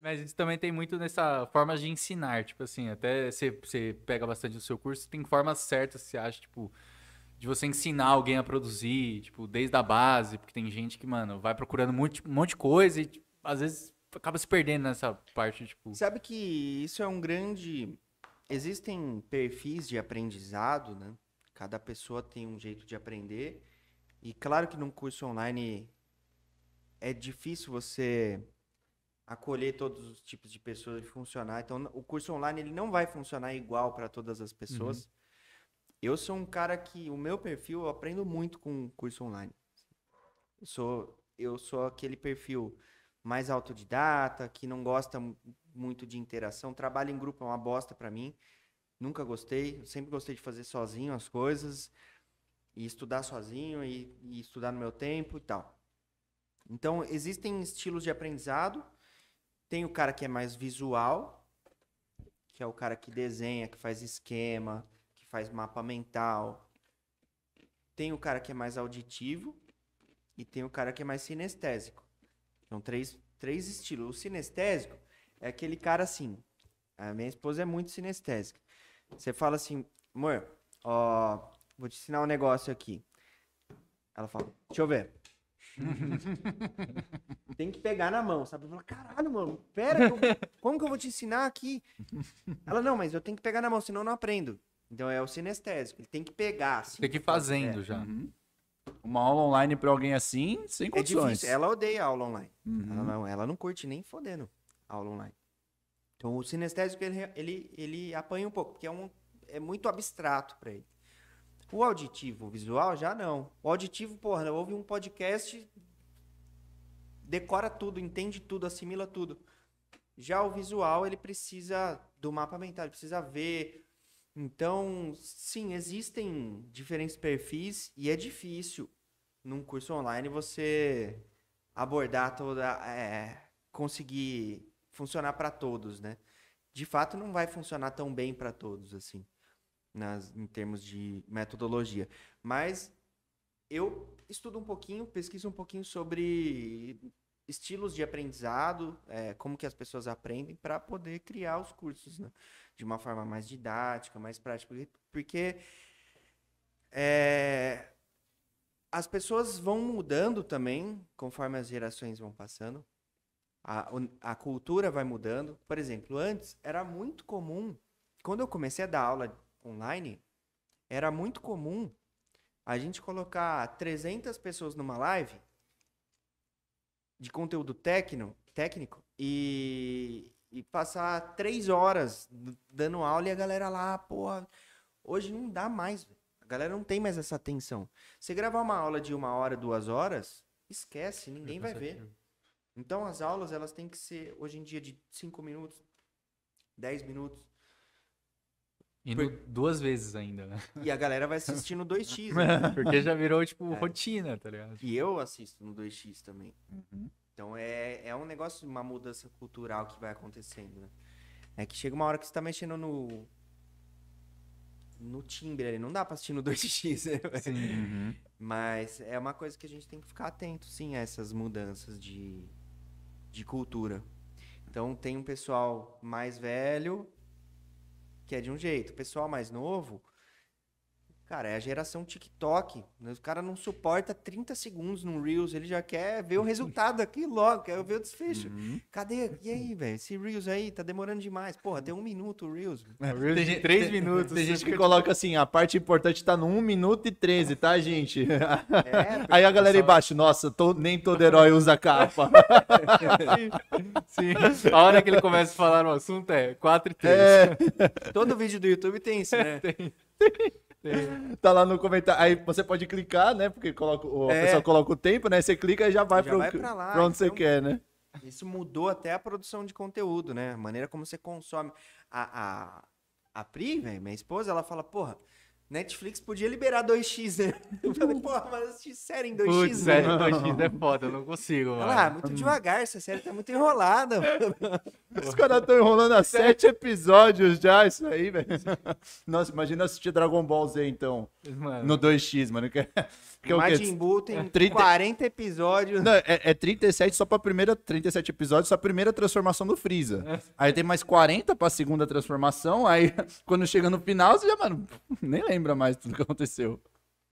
Mas isso também tem muito nessa forma de ensinar, tipo assim, até você, você pega bastante o seu curso, tem formas certas, você acha, tipo, de você ensinar alguém a produzir, tipo, desde a base, porque tem gente que, mano, vai procurando muito, um monte de coisa e tipo, às vezes acaba se perdendo nessa parte, tipo. Sabe que isso é um grande. Existem perfis de aprendizado, né? Cada pessoa tem um jeito de aprender. E claro que num curso online é difícil você acolher todos os tipos de pessoas e funcionar. Então, o curso online ele não vai funcionar igual para todas as pessoas. Uhum. Eu sou um cara que o meu perfil eu aprendo muito com curso online. Eu sou eu sou aquele perfil mais autodidata, que não gosta muito de interação, trabalho em grupo é uma bosta para mim. Nunca gostei, eu sempre gostei de fazer sozinho as coisas e estudar sozinho e, e estudar no meu tempo e tal. Então, existem estilos de aprendizado tem o cara que é mais visual, que é o cara que desenha, que faz esquema, que faz mapa mental. Tem o cara que é mais auditivo e tem o cara que é mais sinestésico. São três, três estilos. O sinestésico é aquele cara assim. A minha esposa é muito sinestésica. Você fala assim, amor, ó, vou te ensinar um negócio aqui. Ela fala, deixa eu ver. tem que pegar na mão, sabe? Eu falo, caralho, mano, pera, como que eu vou te ensinar aqui? Ela, não, mas eu tenho que pegar na mão, senão eu não aprendo. Então é o sinestésico, ele tem que pegar. Assim, tem que ir fazendo é. já. Uhum. Uma aula online pra alguém assim, sem é condições. Difícil. Ela odeia aula online. Uhum. Ela, não, ela não curte nem fodendo aula online. Então o sinestésico, ele, ele, ele apanha um pouco, porque é, um, é muito abstrato para ele. O auditivo, o visual, já não. O auditivo, porra, ouve um podcast decora tudo, entende tudo, assimila tudo. Já o visual, ele precisa do mapa mental, ele precisa ver. Então, sim, existem diferentes perfis e é difícil num curso online você abordar toda. É, conseguir funcionar para todos, né? De fato, não vai funcionar tão bem para todos, assim, nas, em termos de metodologia. Mas eu estudo um pouquinho, pesquiso um pouquinho sobre estilos de aprendizado, é, como que as pessoas aprendem para poder criar os cursos, né? De uma forma mais didática, mais prática, porque é, as pessoas vão mudando também conforme as gerações vão passando. A, a cultura vai mudando. Por exemplo, antes era muito comum, quando eu comecei a dar aula online, era muito comum a gente colocar 300 pessoas numa live de conteúdo técnico, técnico e, e passar três horas dando aula e a galera lá, porra, hoje não dá mais, a galera não tem mais essa atenção. Você gravar uma aula de uma hora, duas horas, esquece, ninguém vai ver. Então as aulas elas têm que ser hoje em dia de cinco minutos, dez minutos, Indo Por... duas vezes ainda, né? E a galera vai assistir no 2x. Né? Porque já virou, tipo, é. rotina, tá ligado? E eu assisto no 2x também. Uhum. Então é, é um negócio, uma mudança cultural que vai acontecendo, né? É que chega uma hora que você tá mexendo no. No timbre ali, não dá pra assistir no 2x, né? Sim, uhum. Mas é uma coisa que a gente tem que ficar atento, sim, a essas mudanças de, de cultura. Então tem um pessoal mais velho que é de um jeito. O pessoal mais novo Cara, é a geração TikTok. Né? O cara não suporta 30 segundos num Reels, ele já quer ver o resultado aqui logo, quer ver o desfecho. Uhum. Cadê? E aí, velho? Esse Reels aí tá demorando demais. Porra, tem um minuto o Reels. É, Reels tem, de três tem, minutos. Tem gente que coloca assim, a parte importante tá no 1 minuto e 13, tá, gente? É, aí a galera só... embaixo, nossa, tô, nem todo herói usa capa. Sim. Sim. A hora que ele começa a falar o assunto é 4 e 13. É. Todo vídeo do YouTube tem isso, né? Tem. tem. É. Tá lá no comentário. Aí você pode clicar, né? Porque coloca, o, é. coloca o tempo, né? Você clica e já vai, já pro, vai pra, lá, pra onde então, você quer, né? Isso mudou até a produção de conteúdo, né? A maneira como você consome. A, a, a Pri, véio, minha esposa, ela fala, porra, Netflix podia liberar 2x, né? Eu falei, porra, mas assistir série em 2x. Putz, série em 2x é foda, eu não consigo, mano. lá, ah, muito devagar, essa série tá muito enrolada. Mano. Os caras estão enrolando há sete episódios já, isso aí, velho. Nossa, imagina assistir Dragon Ball Z, então. Mano. No 2x, mano. Que, é, que é Majin Buu tem 30... É, 40 episódios. Não, é, é 37 só pra primeira, 37 episódios, só a primeira transformação do Freeza. Aí tem mais 40 pra segunda transformação, aí quando chega no final, você já, mano, nem lembra lembra mais tudo que aconteceu.